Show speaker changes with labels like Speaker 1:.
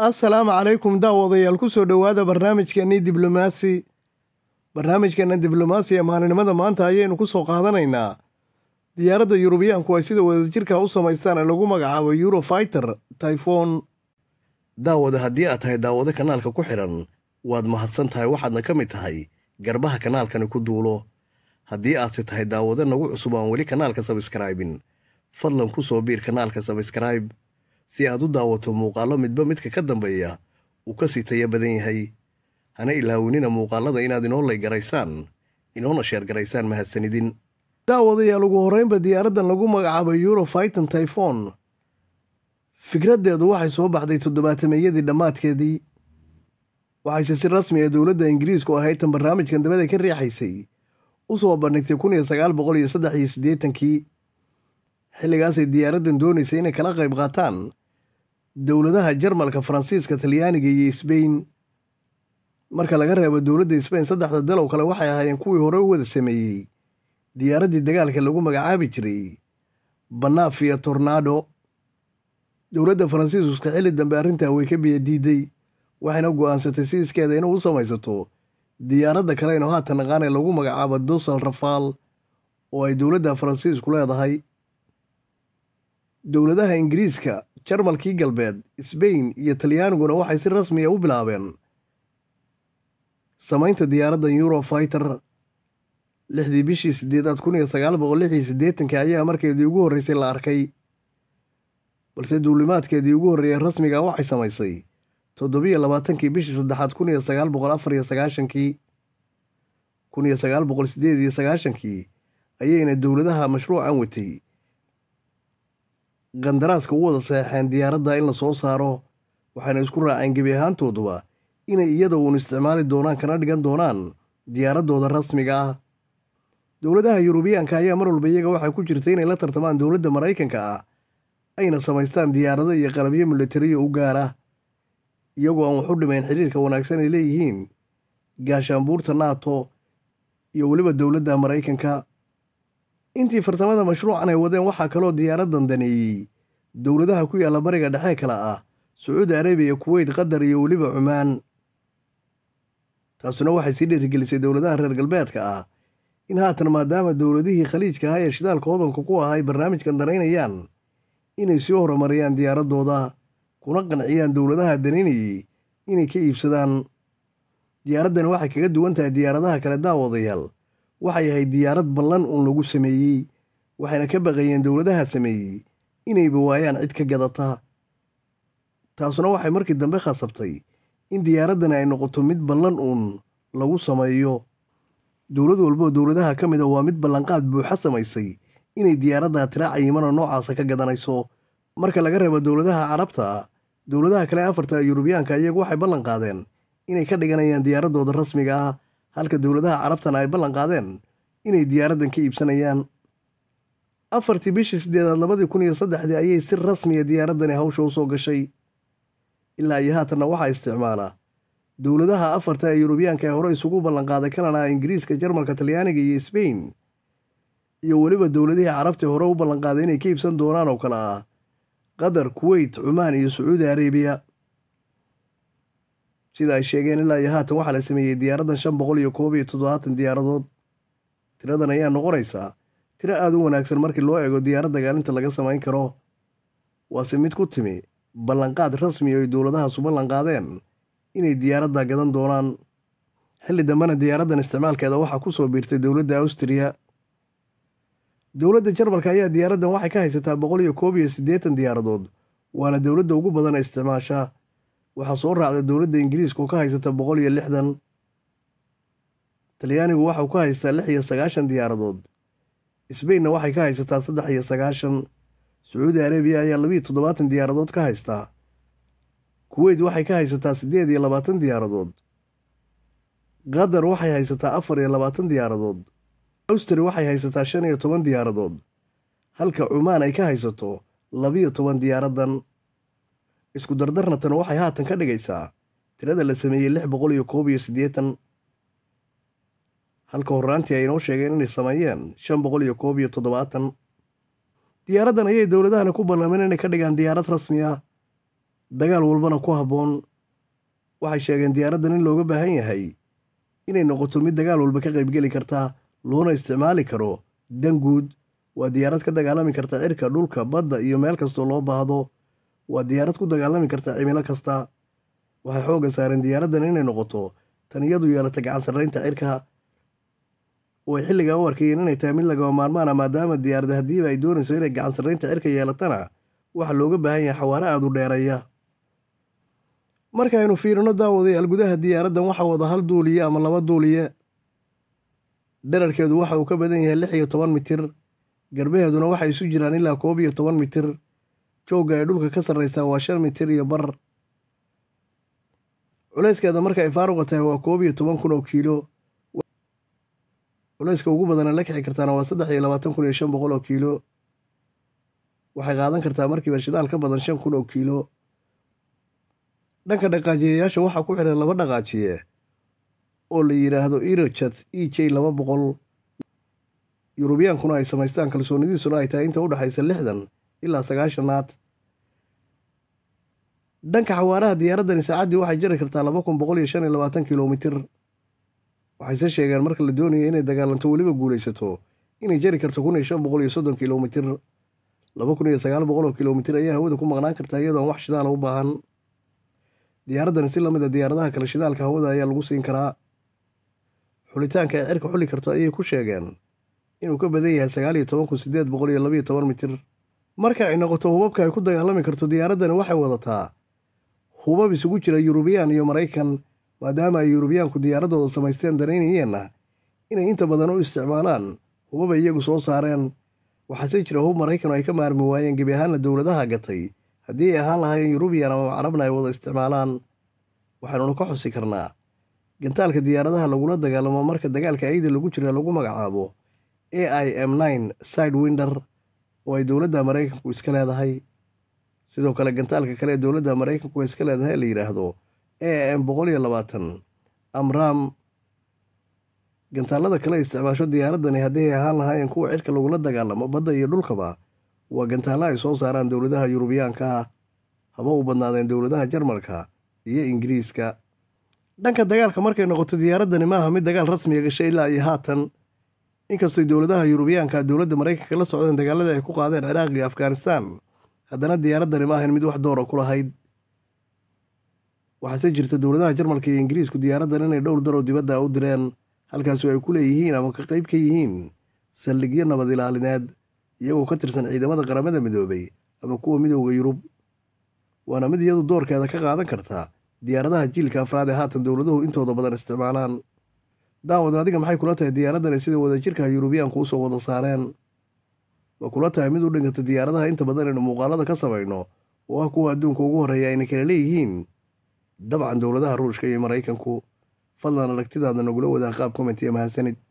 Speaker 1: assalaamu calaykum daawadayaal kusoo dhowaada barnaamijkeenni diblomaasi barnaamijkeenna diblomaasi ee maalinimada maanta ayaynu ku soo qaadanaynaa diyaaradda yurubiyaanku ay sida wadajirka u samaystaan ee lagu magacaabo eurofiter tyfon daawada haddii aad tahay daawado kanaalka ku xidhan waad mahadsan tahay waxaadna ka mid tahay garbaha kanaalkani ku duulo haddii aadse tahay daawado nagu cusub aan weli kanaalka sabskraibin fadlan ku soo biir kanaalka sabskraib si aad u daawato muuqaallo midba midka ka dambeeya uu ka sii taya badan yahay hana ilaawinina muuqaallada inaad inoolay garaysaan inoona sheergaraysaan garaysaan mahadsanidin daawadayaal lagu horeynba diyaaraddan lagu magacaabay eurofaitan tyfon fikraddeedu waxay soo baxday toddobaatameeyadii dhammaadkeedii waxayse si rasmi ee ah dowladda ingiriisku ahayd tan barnaamijkan dabada ka riixaysay u soo bandhigtay kun iyo sagaal boqol iyo saddex iyo siddeetankii xilligaasay diyaaraddan doonaysay inay kala qayb qaataan dowladaha jarmalka faransiiska talyaaniga iyo sbain marka laga reebo dowladda sbain saddexda dalow kale waxay ahaayeen kuwii hore u wada sameeyey diyaaraddii dagaalka lagu magacaabi jiray banaaf iyo tornado dowladda faransiiska xilli dambe arrintaa way ka biyadiiday waxayna go'aansatay si iskeeda inuu u samaysato diyaaradda kale kaleyno haatan naqaanee lagu magacaabo dosal rafaal oo ay dowladda faransiisku leedahay dowladaha ingiriiska jarmalkii galbeed sbain iyo talyaaniguna waxay si rasmiya ah u bilaabeen samaynta diyaaraddan eurofiter lixdii bishii sideedaad kun iyo sagaal boqol lixii siddeetanki ayaa markeedii ugu horreysay la arkay balse duulimaadkeedii ugu horreeyay rasmiga ah waxay samaysay toddobiyo labaatankii bishii saddexaad kun iyo sagaal boqol afar iyo sagaashankii kun iyo sagaal boqol sideed iyo sagaashankii ayayna dowladaha mashruucan watay qandaraaska u wada seexeen diyaaradda in la soo saaro waxayna isku raaceen gebi ahaantooduba inay iyada uun isticmaali doonaan kana dhigan doonaan diyaaraddooda rasmiga ah dowladaha yurubiyaanka ayaa mar walba iyaga waxay ku jirta inay la tartamaan dowladda maraykanka ah ayna samaystaan diyaarado iyo qalabyo militariya u gaar gaara iyagoo aan waxu dhimayn xiriirka wanaagsan ay leeyihiin gaashaanbuurta naato iyo weliba dowladda maraykanka intii farsamada mashruucan ay wadeen waxaa kaloo diyaaradan daneeyey dowladaha ku yaalla bariga dhexe kale ah sacuudi arabiya kuweyt qatar iyo weliba cumaan taasuna waxay sii dhiirigelisay dowladaha reer galbeedka ah in haatan maadaama dowladihii khaliijka ahaa ee shidaalka hodanka ku ahaa ay barnaamijkan danaynayaan inay sii horumariyaan diyaaradooda kuna qanciyaan dowladaha danaynayay inay ka iibsadaan diyaaraddani waxay kaga duwan tahay diyaaradaha kale daawadayaal waxay ahayd diyaarad ballan uun lagu sameeyey waxayna ka baqayeen dowladaha sameeyey inayba waayaan cid ka gadata taasuna waxay markii dambe khasabtay in diyaaraddan ay noqoto mid ballan uun lagu sameeyo dowlad walboo dowladaha ka mida ah waa mid ballanqaad buuxa samaysay inay diyaaraddaa tiraaca yimana noocaasa ka gadanayso marka laga reebo dowladaha carabta dowladaha kale afarta yurubiyaanka iyagu waxay ballan qaadeen inay ka dhiganayaan diyaaraddooda rasmiga ah halka dowladaha carabtana ay ballan qaadeen inay diyaaraddan ka iibsanayaan afartii bishii siddeedaad labadii kun iyo saddexdii ayay si rasmiya ah diyaaraddani hawsha u soo gashay ilaa iyo haatanna waxaa isticmaalaa dowladaha afarta ee yurubiyaanka ee hore isugu ballanqaaday ah ingiriiska jarmalka talyaaniga iyo sbain iyo weliba dowladihii carabtii hore u ballanqaaday inay ka iibsan doonaan oo kale ah qatar kuweyt cumaan iyo sacuudi arabiya sida ay sheegeen ilaa iyo haatan waxaa la sameeyey diyaaraddan shan boqol iyo koob iyo toddobaatan diyaaradood tiradan ayaa noqonaysaa tiro aada u wanaagsan markii loo eego diyaaradda gaalinta laga samayn karo waase mid ku timi ballanqaad rasmi oo ay dowladahaasu ballanqaadeen inay diyaaradda gadan doonaan xilli dambena diyaaraddan isticmaalkeeda waxaa ku soo biirtay dowladda awstriya dowladda jarmalka ayaa diyaaraddan waxay ka haysataa boqol iyo koob iyo siddeetan diyaaradood waana dowladda ugu badan isticmaasha waxaa soo raacda dowladda ingiriisku oo ka haysata boqol iyo lixdan talyaanigu waxau ka haystaa lix iyo sagaashan diyaaradood sbainna waxay ka haysataa saddex iyo sagaashan sacuudi arabiya ayaa labiiyo toddobaatan diyaaradood ka haystaa kuweyt waxay ka haysataa siddeed iyo labaatan diyaaradood qatar waxay haysataa afar iyo labaatan diyaaradood awstari waxay haysataa shan iyo toban diyaaradood halka cumaan ay ka haysato labiyo toban diyaaraddan isku dardarna tan waxay haatan ka dhigaysaa tirada la sameeyey lix boqol iyo koob iyo siddeetan halka horraantii ay inoo sheegeen inay sameeyeen shan boqol iyo koob iyo toddobaatan diyaaraddan ayay dowladahana ku ballameen inay ka dhigaan diyaarad rasmi ah dagaal walbana ku habboon waxay sheegeen diyaaraddan in looga baahan yahay inay noqoto mid dagaal walba ka qaybgeli karta loona isticmaali karo dan guud waa diyaarad ka dagaalami karta cirka dhulka badda iyo meel kastoo loo baahdo waa diyaarad ku dagaalami karta cimilo kasta waxay xoogga saareen diyaaraddan inay noqoto tan iyadu yeelata gacan sarreynta cirka way xilligaa u arkayeen inay tahay mid lagaba maarmaana ah, maadaama diyaarada haddiiba ay doonayso inay gacan sarreynta cirka yeelatana waxaa looga baahan yahay xawaare aada u dheeraya markaynu fiirino daawadayaal gudaha diyaaraddan waxaa wada hal duuliye ama laba duuliye dherarkeedu waxa uu ka badan yahay lix iyo toban mitir garbaheeduna waxay isu jiraan ilaa koob iyo toban mitir joogga ee dhulka ka sarreysa waa shan mitir iyo bar culeyskeeda marka ay faaruqa tahay waa koob iyo toban kun oo kiilo culeyska ugu badana la kixi kartaana waa saddex iyo labaatan kun iyo shan boqol oo kiilo waxay qaadan kartaa markiiba shidaal ka badan shan kun oo kiilo dhanka dhaqaajiyayaasha waxaa ku xiran laba dhaqaajiye oo la yidhaahdo irochad e j laba boqol yurubiyaankuna ay samaystaan kalsoonidiisuna ay tahay inta u dhexaysa lixdan ilaa sagaashanaad dhanka xawaaraha diyaaraddani saacaddii waxay jari kartaa laba kun boqol iyo shan iyo labaatan kilomitir waxayse sheegeen marka la doonayo inay dagaalanto weliba guulaysato inay jari karto kun iyo shan boqol iyo soddon kilomitir laba kun iyo sagaal boqol oo kilomitir ayaa hawada ku maqnaan kartaa iyadoon wax shidaala u baahan diyaaraddani si lamid a ah diyaaradaha kale shidaalka hawada ayaa lagu siin karaa xulitaanka ay cirka xuli karto ayay ku sheegeen inuu ka badan yahay sagaal iyo toban kun sideed boqol iyo labiyo toban mitir marka ay noqoto hubabka ay ku dagaalami karto diyaaraddani waxay wadataa hubab isugu jira yurubiyaan iyo maraykan maadaama ay yurubiyaanku diyaaraddooda samaysteen danaynayeenna inay inta badan u isticmaalaan hubab ay iyagu soo saareen waxaase jira hub maraykanu ay ka maarmi waayeen gebi ahaanna dowladaha gatay haddii ay ahaan lahaayeen yurubiyan ama carabna ay wada isticmaalaan waxaynuna ka xusi karnaa gantaalka diyaaradaha lagula dagaalamo marka dagaalka ayda lagu jira lagu magacaabo a i m nine winder oo ay dowladda maraykanku iska leedahay sidoo kale gantaalka kale ee dowladda maraykanku iska leedahay la yidhaahdo a m boqol iyo labaatan amram gantaalada kale isticmaasho diyaaradani haddii ay ahaan lahaayeen kuwa cirka lagula dagaalamo badda iyo dhulkaba waa gantaalla ay soo saaraan dowladaha yurubiyaanka haba u badnaadeen dowladaha jarmalka iyo ingiriiska dhanka dagaalka markay noqoto diyaaradani maaha mid dagaal rasmiya gashay ilaa iyo haatan inkastoo dowladaha yurubiyaanka dowladda maraykanka la socdeen dagaalada ay ku qaadeen ciraaq iyo afghanistan haddana diyaaraddani ma ahayn mid wax doora ah ku lahayd waxaase jirta dowladaha jarmalka iyo ingiriisku diyaaraddan inay dhowr daroo dibadda u direen halkaasoo ay ku leeyihiin ama ka qayb ka yihiin saldhigyo nabad ilaalineed iyagoo ka tirsan ciidamada qaramada midoobay ama kuwa midooda yurub waana mid iyadu doorkeeda ka qaadan karta diyaaradaha jiilka afraad ee haatan dowladuhu intooda badan isticmaalaan daawad adiga maxay kula tahay diyaaradani sida wadajirka yurubiyaanku ah usoo wada saareen ma kula tahay mid u dhinkata diyaaradaha inta badan aynu muuqaalada ka samayno oo ah kuwa adduunka ugu horreeya ayna kala leeyihiin dabcan dowladaha ruushka iyo maraykanku fadlan aragtidaada nagula wadaa qaab komentiya mahadsanid